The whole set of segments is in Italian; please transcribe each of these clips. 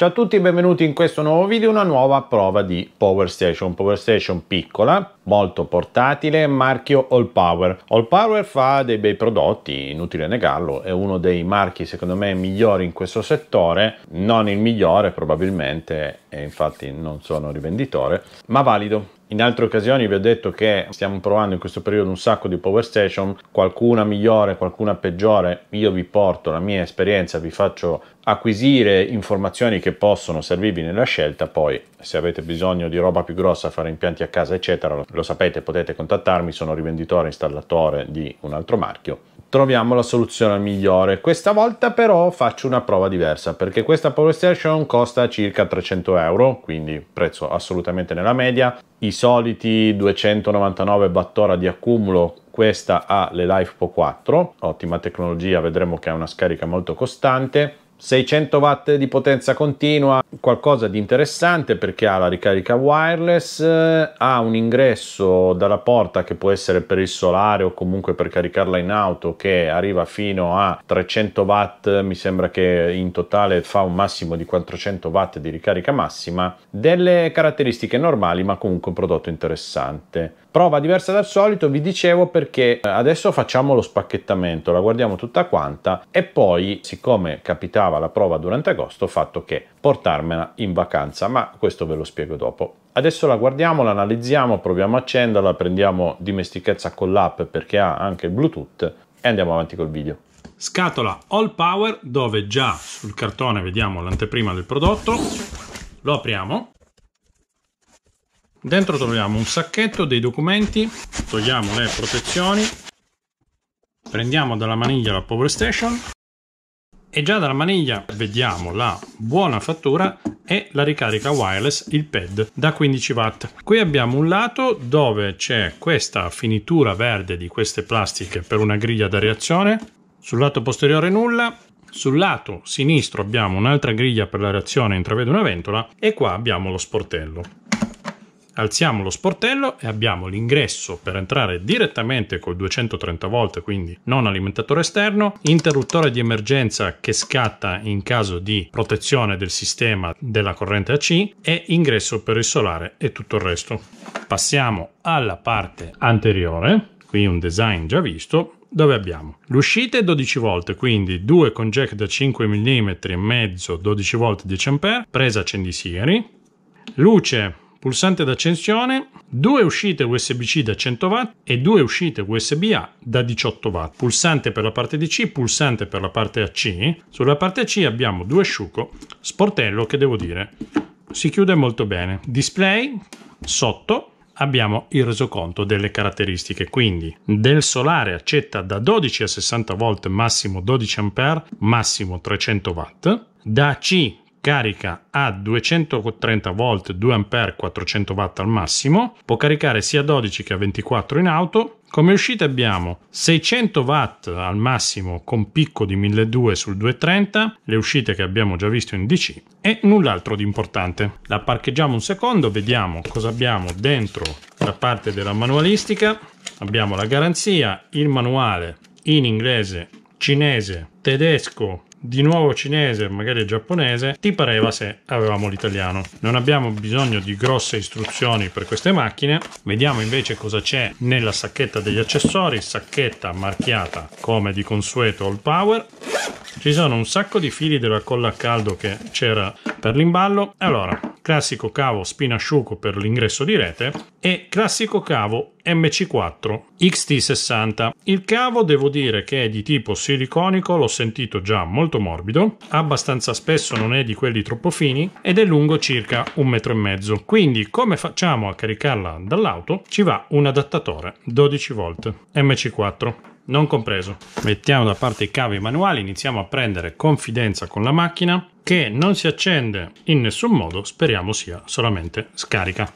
Ciao a tutti e benvenuti in questo nuovo video, una nuova prova di Power Station, Power Station piccola, molto portatile, marchio All Power. All Power fa dei bei prodotti, inutile negarlo, è uno dei marchi secondo me migliori in questo settore, non il migliore probabilmente e infatti non sono rivenditore, ma valido. In altre occasioni vi ho detto che stiamo provando in questo periodo un sacco di power station, qualcuna migliore, qualcuna peggiore, io vi porto la mia esperienza, vi faccio acquisire informazioni che possono servirvi nella scelta, poi se avete bisogno di roba più grossa, fare impianti a casa eccetera, lo sapete, potete contattarmi, sono rivenditore, installatore di un altro marchio. Troviamo la soluzione migliore. Questa volta però faccio una prova diversa perché questa power station costa circa 300 euro, quindi prezzo assolutamente nella media. I soliti 299 battora di accumulo questa ha le Life Po 4 ottima tecnologia vedremo che ha una scarica molto costante 600 watt di potenza continua, qualcosa di interessante perché ha la ricarica wireless, eh, ha un ingresso dalla porta che può essere per il solare o comunque per caricarla in auto che arriva fino a 300 watt, mi sembra che in totale fa un massimo di 400 watt di ricarica massima, delle caratteristiche normali ma comunque un prodotto interessante. Prova diversa dal solito, vi dicevo perché adesso facciamo lo spacchettamento, la guardiamo tutta quanta e poi siccome capitava sembrava la prova durante agosto fatto che portarmela in vacanza, ma questo ve lo spiego dopo. Adesso la guardiamo, la analizziamo, proviamo a accenderla, prendiamo dimestichezza con l'app perché ha anche Bluetooth e andiamo avanti col video. Scatola All Power dove già sul cartone vediamo l'anteprima del prodotto, lo apriamo. Dentro troviamo un sacchetto dei documenti, togliamo le protezioni, prendiamo dalla maniglia la Power Station, e già dalla maniglia vediamo la buona fattura e la ricarica wireless il pad da 15 watt qui abbiamo un lato dove c'è questa finitura verde di queste plastiche per una griglia da reazione sul lato posteriore nulla sul lato sinistro abbiamo un'altra griglia per la reazione intravede una ventola e qua abbiamo lo sportello alziamo lo sportello e abbiamo l'ingresso per entrare direttamente col 230 volt, quindi non alimentatore esterno, interruttore di emergenza che scatta in caso di protezione del sistema della corrente AC e ingresso per il solare e tutto il resto. Passiamo alla parte anteriore, qui un design già visto, dove abbiamo l'uscita è 12 volt quindi due con jack da 5 mm e mezzo 12 volt 10 A presa accendisigari luce pulsante d'accensione, due uscite USB-C da 100 W e due uscite USB-A da 18 W, pulsante per la parte DC, pulsante per la parte AC. Sulla parte AC abbiamo due asciuco, sportello che devo dire si chiude molto bene. Display sotto abbiamo il resoconto delle caratteristiche, quindi del solare accetta da 12 a 60 V, massimo 12 A, massimo 300 W, da C carica a 230 volt 2 A 400 watt al massimo, può caricare sia 12 che a 24 in auto. Come uscite abbiamo 600 watt al massimo con picco di 1200 sul 230, le uscite che abbiamo già visto in DC e null'altro di importante. La parcheggiamo un secondo, vediamo cosa abbiamo dentro la parte della manualistica. Abbiamo la garanzia, il manuale in inglese, cinese, tedesco, di nuovo cinese, magari giapponese, ti pareva se avevamo l'italiano. Non abbiamo bisogno di grosse istruzioni per queste macchine, vediamo invece cosa c'è nella sacchetta degli accessori, sacchetta marchiata come di consueto all power. Ci sono un sacco di fili della colla a caldo che c'era per l'imballo. Allora, classico cavo spina spinasciuco per l'ingresso di rete e classico cavo MC4 XT60. Il cavo devo dire che è di tipo siliconico, l'ho sentito già molto morbido, abbastanza spesso non è di quelli troppo fini ed è lungo circa un metro e mezzo. Quindi come facciamo a caricarla dall'auto? Ci va un adattatore 12V MC4 non compreso. Mettiamo da parte i cavi manuali, iniziamo a prendere confidenza con la macchina che non si accende in nessun modo, speriamo sia solamente scarica.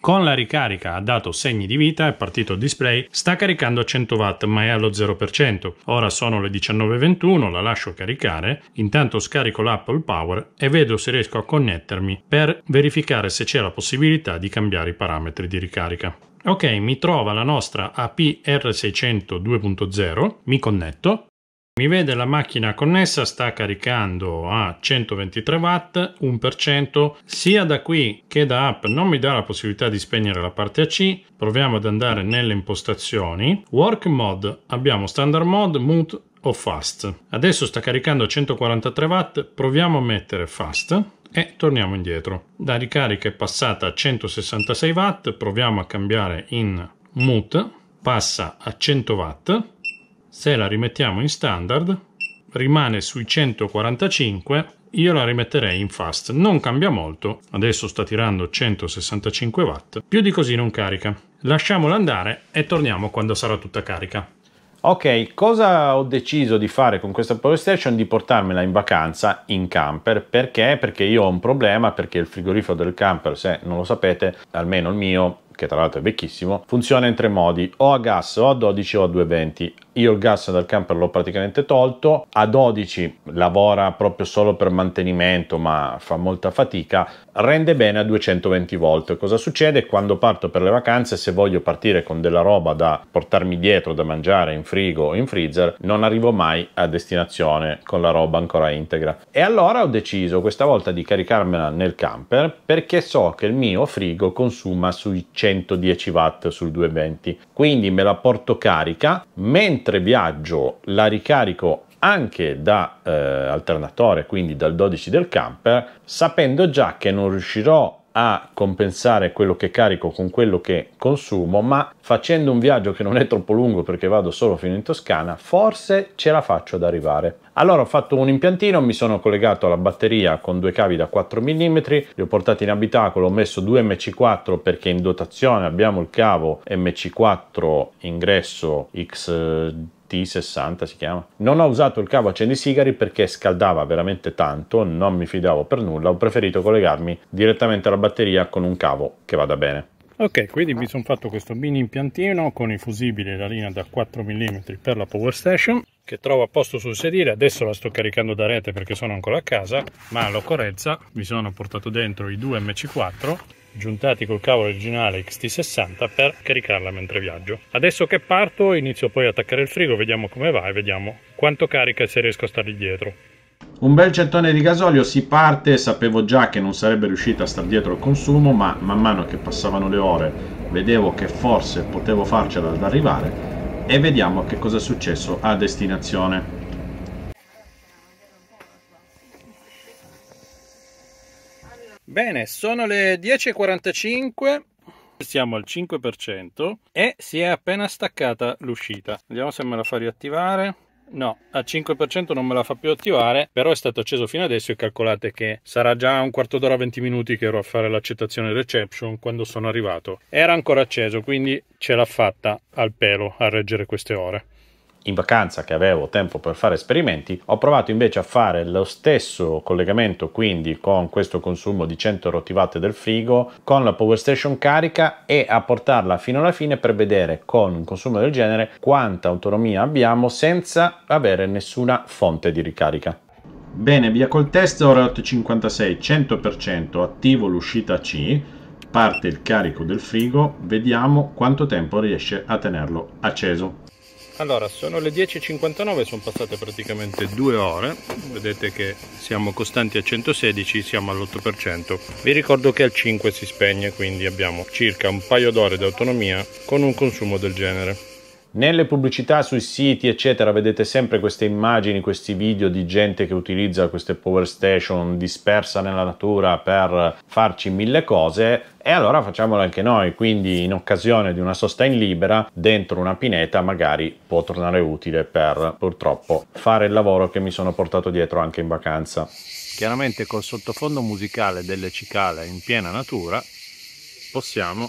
Con la ricarica ha dato segni di vita, è partito il display, sta caricando a 100 watt ma è allo 0%. Ora sono le 19.21, la lascio caricare, intanto scarico l'Apple Power e vedo se riesco a connettermi per verificare se c'è la possibilità di cambiare i parametri di ricarica ok, mi trova la nostra APR600 2.0, mi connetto, mi vede la macchina connessa, sta caricando a 123 watt, 1%, sia da qui che da app non mi dà la possibilità di spegnere la parte AC, proviamo ad andare nelle impostazioni, work mode, abbiamo standard mode, mute o fast. Adesso sta caricando a 143 watt, proviamo a mettere fast e torniamo indietro. La ricarica è passata a 166 watt, proviamo a cambiare in mute, passa a 100 watt, se la rimettiamo in standard rimane sui 145 io la rimetterei in fast non cambia molto adesso sta tirando 165 watt più di così non carica lasciamola andare e torniamo quando sarà tutta carica Ok, cosa ho deciso di fare con questa Power Station? Di portarmela in vacanza in camper. Perché? Perché io ho un problema, perché il frigorifero del camper, se non lo sapete, almeno il mio, che tra l'altro è vecchissimo, funziona in tre modi, o a gas, o a 12 o a 220. Io il gas dal camper l'ho praticamente tolto, a 12 lavora proprio solo per mantenimento ma fa molta fatica, rende bene a 220 volt. Cosa succede quando parto per le vacanze? Se voglio partire con della roba da portarmi dietro, da mangiare in frigo o in freezer, non arrivo mai a destinazione con la roba ancora integra. E allora ho deciso questa volta di caricarmela nel camper perché so che il mio frigo consuma sui 110 watt sul 220. Quindi me la porto carica, mentre viaggio la ricarico anche da eh, alternatore, quindi dal 12 del camper, sapendo già che non riuscirò a compensare quello che carico con quello che consumo, ma facendo un viaggio che non è troppo lungo perché vado solo fino in Toscana, forse ce la faccio ad arrivare. Allora ho fatto un impiantino, mi sono collegato alla batteria con due cavi da 4 mm, li ho portati in abitacolo, ho messo due MC4 perché in dotazione abbiamo il cavo MC4 ingresso X T60 si chiama. Non ho usato il cavo accendisigari perché scaldava veramente tanto, non mi fidavo per nulla, ho preferito collegarmi direttamente alla batteria con un cavo che vada bene. Ok, quindi mi sono fatto questo mini impiantino con il fusibile la linea da 4 mm per la power station che trovo a posto sul sedile, adesso la sto caricando da rete perché sono ancora a casa, ma all'occorrenza mi sono portato dentro i due MC4 giuntati col cavo originale XT60 per caricarla mentre viaggio. Adesso che parto inizio poi a attaccare il frigo, vediamo come va e vediamo quanto carica e se riesco a stargli dietro. Un bel centone di gasolio si parte, sapevo già che non sarebbe riuscita a star dietro al consumo, ma man mano che passavano le ore vedevo che forse potevo farcela ad arrivare e vediamo che cosa è successo a destinazione. Bene, sono le 10.45, siamo al 5% e si è appena staccata l'uscita. Vediamo se me la fa riattivare. No, al 5% non me la fa più attivare, però è stato acceso fino adesso e calcolate che sarà già un quarto d'ora 20 minuti che ero a fare l'accettazione reception quando sono arrivato. Era ancora acceso, quindi ce l'ha fatta al pelo a reggere queste ore in vacanza che avevo tempo per fare esperimenti, ho provato invece a fare lo stesso collegamento quindi con questo consumo di 100 rotivate del frigo con la power station carica e a portarla fino alla fine per vedere con un consumo del genere quanta autonomia abbiamo senza avere nessuna fonte di ricarica. Bene, via col test ora 856 100% attivo l'uscita C, parte il carico del frigo, vediamo quanto tempo riesce a tenerlo acceso. Allora, sono le 10.59, sono passate praticamente due ore, vedete che siamo costanti a 116, siamo all'8%. Vi ricordo che al 5 si spegne, quindi abbiamo circa un paio d'ore di autonomia con un consumo del genere. Nelle pubblicità sui siti, eccetera, vedete sempre queste immagini, questi video di gente che utilizza queste power station dispersa nella natura per farci mille cose e allora facciamolo anche noi, quindi in occasione di una sosta in libera dentro una pineta magari può tornare utile per purtroppo fare il lavoro che mi sono portato dietro anche in vacanza. Chiaramente col sottofondo musicale delle cicale in piena natura possiamo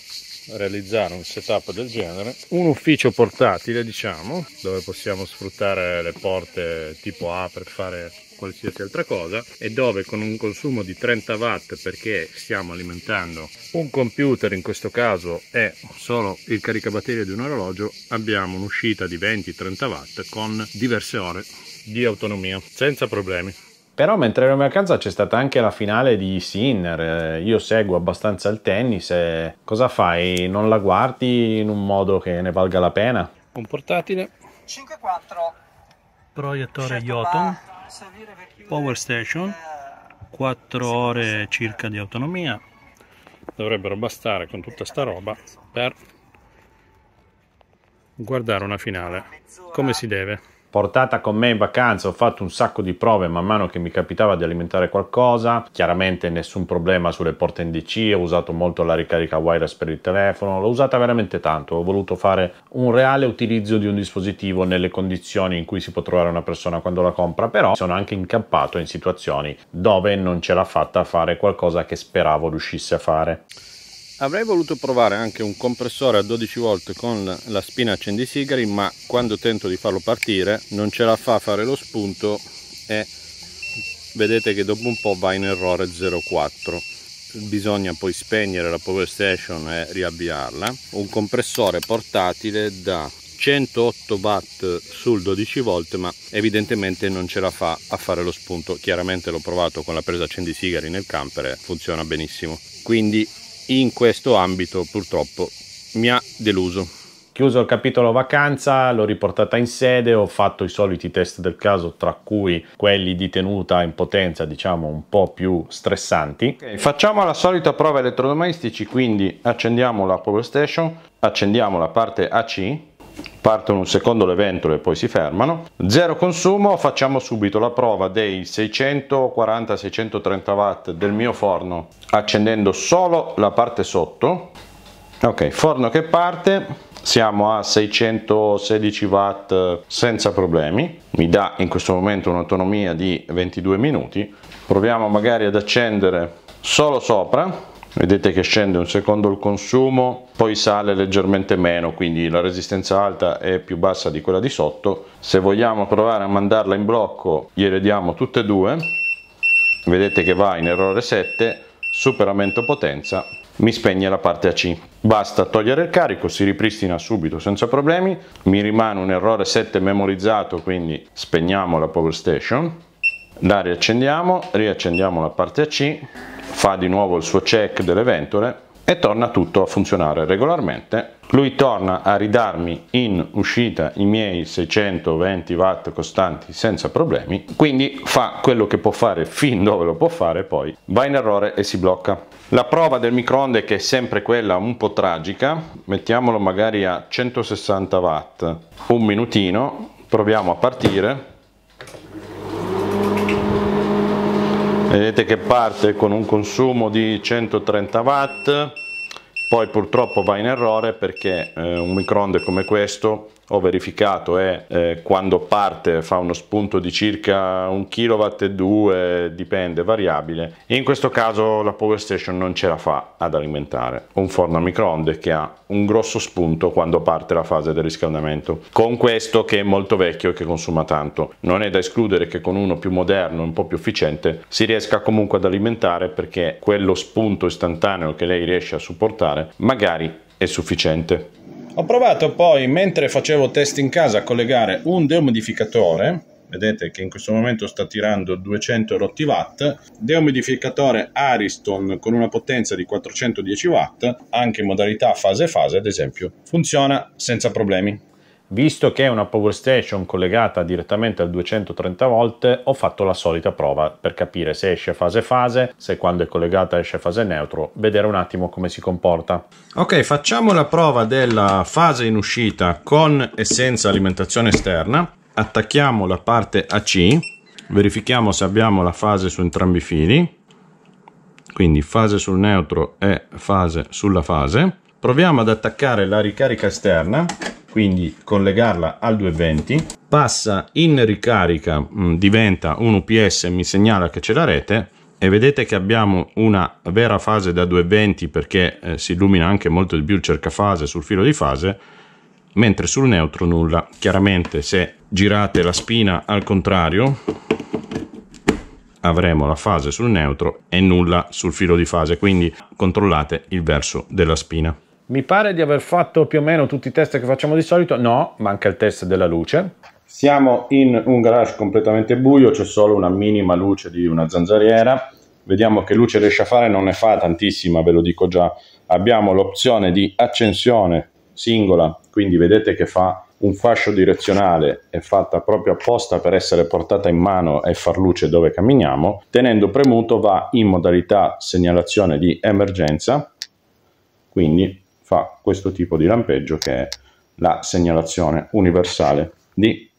realizzare un setup del genere un ufficio portatile diciamo dove possiamo sfruttare le porte tipo A per fare qualsiasi altra cosa e dove con un consumo di 30 watt perché stiamo alimentando un computer in questo caso è solo il caricabatterie di un orologio abbiamo un'uscita di 20-30 watt con diverse ore di autonomia senza problemi però mentre ero in vacanza c'è stata anche la finale di Sinner, io seguo abbastanza il tennis e cosa fai? Non la guardi in un modo che ne valga la pena? Un portatile. 5-4. Proiettore Jotun. Power Station. 4 ore circa di autonomia. Dovrebbero bastare con tutta sta roba per guardare una finale come si deve portata con me in vacanza, ho fatto un sacco di prove man mano che mi capitava di alimentare qualcosa, chiaramente nessun problema sulle porte NDC, ho usato molto la ricarica wireless per il telefono, l'ho usata veramente tanto, ho voluto fare un reale utilizzo di un dispositivo nelle condizioni in cui si può trovare una persona quando la compra, però sono anche incappato in situazioni dove non ce l'ha fatta a fare qualcosa che speravo riuscisse a fare. Avrei voluto provare anche un compressore a 12 volt con la spina accendisigari, ma quando tento di farlo partire non ce la fa a fare lo spunto e vedete che dopo un po' va in errore 04. Bisogna poi spegnere la power station e riavviarla. Un compressore portatile da 108 watt sul 12 volt ma evidentemente non ce la fa a fare lo spunto chiaramente l'ho provato con la presa accendisigari nel camper e funziona benissimo quindi in questo ambito purtroppo mi ha deluso. Chiuso il capitolo vacanza, l'ho riportata in sede, ho fatto i soliti test del caso, tra cui quelli di tenuta in potenza, diciamo un po' più stressanti. Okay, facciamo la solita prova elettrodomestici, quindi accendiamo la Power Station, accendiamo la parte AC, partono un secondo le ventole e poi si fermano. Zero consumo, facciamo subito la prova dei 640-630 watt del mio forno accendendo solo la parte sotto. Ok, forno che parte, siamo a 616 watt senza problemi, mi dà in questo momento un'autonomia di 22 minuti. Proviamo magari ad accendere solo sopra vedete che scende un secondo il consumo poi sale leggermente meno quindi la resistenza alta è più bassa di quella di sotto se vogliamo provare a mandarla in blocco gliele diamo tutte e due vedete che va in errore 7 superamento potenza mi spegne la parte AC basta togliere il carico si ripristina subito senza problemi mi rimane un errore 7 memorizzato quindi spegniamo la power station la riaccendiamo riaccendiamo la parte AC fa di nuovo il suo check delle ventole e torna tutto a funzionare regolarmente. Lui torna a ridarmi in uscita i miei 620 watt costanti senza problemi, quindi fa quello che può fare fin dove lo può fare, poi va in errore e si blocca. La prova del microonde che è sempre quella un po' tragica, mettiamolo magari a 160 watt, un minutino, proviamo a partire vedete che parte con un consumo di 130 watt poi purtroppo va in errore perché eh, un microonde come questo ho verificato è eh, eh, quando parte fa uno spunto di circa 1 kW e 2 dipende variabile in questo caso la power station non ce la fa ad alimentare un forno a microonde che ha un grosso spunto quando parte la fase del riscaldamento con questo che è molto vecchio e che consuma tanto non è da escludere che con uno più moderno un po' più efficiente si riesca comunque ad alimentare perché quello spunto istantaneo che lei riesce a supportare magari è sufficiente ho provato poi, mentre facevo test in casa, a collegare un deumidificatore, vedete che in questo momento sta tirando 200 rotti watt, deumidificatore Ariston con una potenza di 410 watt, anche in modalità fase-fase ad esempio, funziona senza problemi. Visto che è una power station collegata direttamente al 230 volt, ho fatto la solita prova per capire se esce fase fase, se quando è collegata esce fase neutro, vedere un attimo come si comporta. Ok, facciamo la prova della fase in uscita con e senza alimentazione esterna. Attacchiamo la parte AC, verifichiamo se abbiamo la fase su entrambi i fili, quindi fase sul neutro e fase sulla fase. Proviamo ad attaccare la ricarica esterna quindi collegarla al 220 passa in ricarica mm, diventa un UPS mi segnala che c'è la rete e vedete che abbiamo una vera fase da 220 perché eh, si illumina anche molto di più il cercafase sul filo di fase mentre sul neutro nulla chiaramente se girate la spina al contrario avremo la fase sul neutro e nulla sul filo di fase quindi controllate il verso della spina mi pare di aver fatto più o meno tutti i test che facciamo di solito. No, manca il test della luce. Siamo in un garage completamente buio, c'è solo una minima luce di una zanzariera. Vediamo che luce riesce a fare, non ne fa tantissima, ve lo dico già. Abbiamo l'opzione di accensione singola, quindi vedete che fa un fascio direzionale è fatta proprio apposta per essere portata in mano e far luce dove camminiamo, tenendo premuto va in modalità segnalazione di emergenza, quindi fa questo tipo di lampeggio che è la segnalazione universale di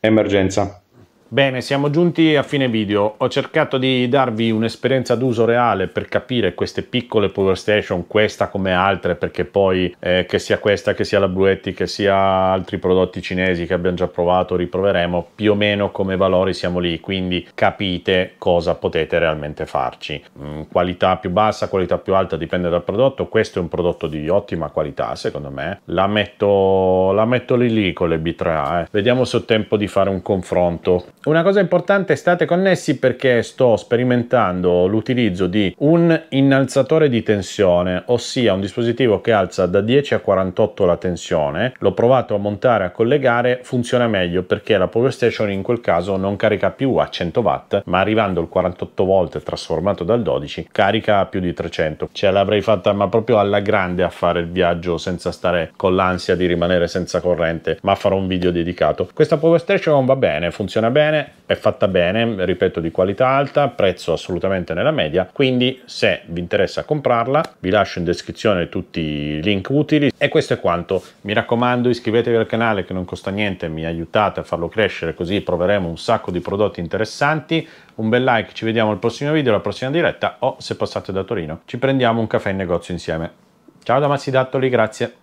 emergenza. Bene, siamo giunti a fine video. Ho cercato di darvi un'esperienza d'uso reale per capire queste piccole Power Station, questa come altre, perché poi eh, che sia questa, che sia la Bluetti, che sia altri prodotti cinesi che abbiamo già provato, riproveremo, più o meno come valori siamo lì, quindi capite cosa potete realmente farci. Mm, qualità più bassa, qualità più alta, dipende dal prodotto. Questo è un prodotto di ottima qualità, secondo me. La metto, la metto lì lì con le B3A, eh. vediamo se ho tempo di fare un confronto una cosa importante, è state connessi perché sto sperimentando l'utilizzo di un innalzatore di tensione, ossia un dispositivo che alza da 10 a 48 la tensione. L'ho provato a montare, a collegare, funziona meglio perché la Power Station in quel caso non carica più a 100 watt, ma arrivando al 48 volt trasformato dal 12 carica a più di 300. Ce l'avrei fatta ma proprio alla grande a fare il viaggio senza stare con l'ansia di rimanere senza corrente, ma farò un video dedicato. Questa Power Station va bene, funziona bene bene, è fatta bene, ripeto di qualità alta, prezzo assolutamente nella media, quindi se vi interessa comprarla vi lascio in descrizione tutti i link utili e questo è quanto, mi raccomando iscrivetevi al canale che non costa niente, mi aiutate a farlo crescere così proveremo un sacco di prodotti interessanti, un bel like, ci vediamo al prossimo video, alla prossima diretta o se passate da Torino ci prendiamo un caffè in negozio insieme. Ciao da Dattoli, grazie.